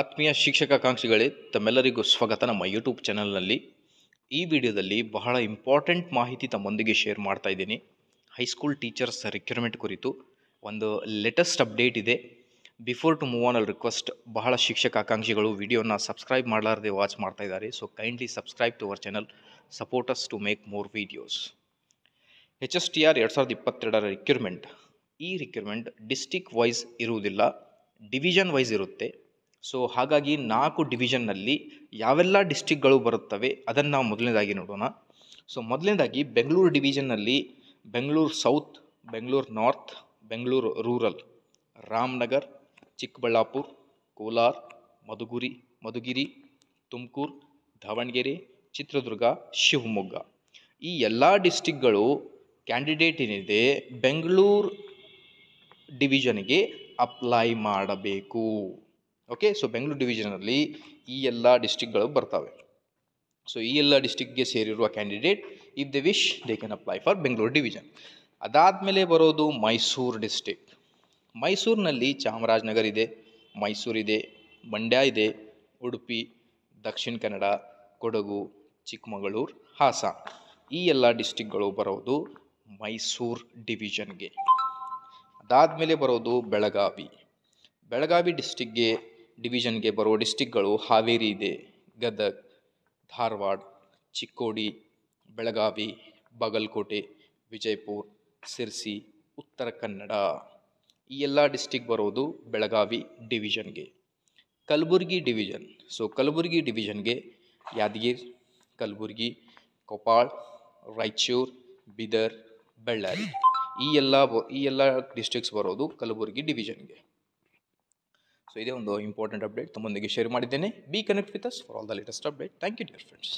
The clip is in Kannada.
ಆತ್ಮೀಯ ಶಿಕ್ಷಕಾಕಾಂಕ್ಷಿಗಳೇ ತಮ್ಮೆಲ್ಲರಿಗೂ ಸ್ವಾಗತ ನಮ್ಮ ಯೂಟ್ಯೂಬ್ ಚಾನಲ್ನಲ್ಲಿ ಈ ವಿಡಿಯೋದಲ್ಲಿ ಬಹಳ ಇಂಪಾರ್ಟೆಂಟ್ ಮಾಹಿತಿ ತಮ್ಮೊಂದಿಗೆ ಶೇರ್ ಮಾಡ್ತಾ ಇದ್ದೀನಿ ಹೈಸ್ಕೂಲ್ ಟೀಚರ್ಸ್ ರಿಕ್ರೂಟ್ಮೆಂಟ್ ಕುರಿತು ಒಂದು ಲೇಟೆಸ್ಟ್ ಅಪ್ಡೇಟ್ ಇದೆ before to move on all request ಬಹಳ ಶಿಕ್ಷಕ ಆಕಾಂಕ್ಷಿಗಳು ವಿಡಿಯೋನ ಸಬ್ಸ್ಕ್ರೈಬ್ ಮಾಡಲಾರದೆ ವಾಚ್ ಮಾಡ್ತಾ ಇದ್ದಾರೆ so kindly subscribe to our channel support to make more videos H S T R ಎರಡು ಸಾವಿರದ ಇಪ್ಪತ್ತೆರಡರ ಈ ರಿಕ್ರೂಟ್ಮೆಂಟ್ ಡಿಸ್ಟಿಕ್ ವೈಸ್ ಇರುವುದಿಲ್ಲ ಡಿವಿಷನ್ ವೈಸ್ ಇರುತ್ತೆ ಸೊ ಹಾಗಾಗಿ ನಾಲ್ಕು ಡಿವಿಷನ್ನಲ್ಲಿ ಯಾವೆಲ್ಲ ಡಿಸ್ಟಿಕ್ಗಳು ಬರುತ್ತವೆ ಅದನ್ನು ನಾವು ಮೊದಲನೇದಾಗಿ ನೋಡೋಣ ಸೊ ಮೊದಲನೇದಾಗಿ ಬೆಂಗಳೂರು ಡಿವಿಷನ್ನಲ್ಲಿ Bengaluru south Bengaluru north Bengaluru rural Ramanagar Chikkaballapura Kolar ಮಧುಗುರಿ ಮಧುಗಿರಿ ತುಮಕೂರು ದಾವಣಗೆರೆ ಚಿತ್ರದುರ್ಗ ಶಿವಮೊಗ್ಗ ಈ ಎಲ್ಲ ಡಿಸ್ಟಿಕ್ಗಳು ಕ್ಯಾಂಡಿಡೇಟ್ ಏನಿದೆ ಬೆಂಗಳೂರು ಡಿವಿಷನ್ಗೆ ಅಪ್ಲೈ ಮಾಡಬೇಕು ಓಕೆ ಸೊ ಬೆಂಗಳೂರು ಡಿವಿಷನಲ್ಲಿ ಈ ಎಲ್ಲ ಡಿಸ್ಟಿಕ್ಗಳು ಬರ್ತವೆ ಸೊ ಈ ಎಲ್ಲ ಡಿಸ್ಟಿಕ್ಗೆ ಸೇರಿರುವ candidate if they wish they can apply for Bengaluru division ಮೇಲೆ ಬರೋದು ಮೈಸೂರು ಡಿಸ್ಟಿಕ್ ಮೈಸೂರಿನಲ್ಲಿ ಚಾಮರಾಜನಗರ್ ಇದೆ ಮೈಸೂರಿದೆ ಮಂಡ್ಯ ಇದೆ ಉಡುಪಿ ದಕ್ಷಿಣ ಕನ್ನಡ ಕೊಡಗು ಚಿಕ್ಕಮಗಳೂರು ಹಾಸನ ಈ ಎಲ್ಲ ಡಿಸ್ಟಿಕ್ಗಳು ಬರೋದು ಮೈಸೂರು ಡಿವಿಷನ್ಗೆ ಮೇಲೆ ಬರೋದು ಬೆಳಗಾವಿ ಬೆಳಗಾವಿ ಡಿಸ್ಟಿಕ್ಗೆ ಡಿವಿಷನ್ಗೆ ಬರುವ ಡಿಸ್ಟಿಕ್ಗಳು ಹಾವೇರಿ ಇದೆ ಗದಗ ಧಾರವಾಡ ಚಿಕ್ಕೋಡಿ ಬೆಳಗಾವಿ ಬಾಗಲಕೋಟೆ ವಿಜಯಪುರ ಸಿರ್ಸಿ ಉತ್ತರ ಕನ್ನಡ ಈ ಎಲ್ಲ ಡಿಸ್ಟಿಕ್ ಬರೋದು ಬೆಳಗಾವಿ ಡಿವಿಷನ್ಗೆ ಕಲಬುರ್ಗಿ ಡಿವಿಷನ್ ಸೊ ಕಲಬುರ್ಗಿ ಡಿವಿಷನ್ಗೆ ಯಾದಗಿರಿ ಕಲಬುರ್ಗಿ ಕೊಪ್ಪಳ ರಾಯಚೂರು ಬೀದರ್ ಬಳ್ಳಾರಿ ಈ ಎಲ್ಲ ಈ ಎಲ್ಲ ಡಿಸ್ಟಿಕ್ಸ್ ಬರೋದು ಕಲಬುರ್ಗಿ ಡಿವಿಷನ್ಗೆ ಸೊ ಇದೇ ಒಂದು ಇಂಪಾರ್ಟೆಂಟ್ ಅಪ್ಡೇಟ್ ತಮ್ಮೊಂದಿಗೆ ಶೇರ್ ಮಾಡಿದ್ದೇನೆ be connect with us for all the latest update thank you dear friends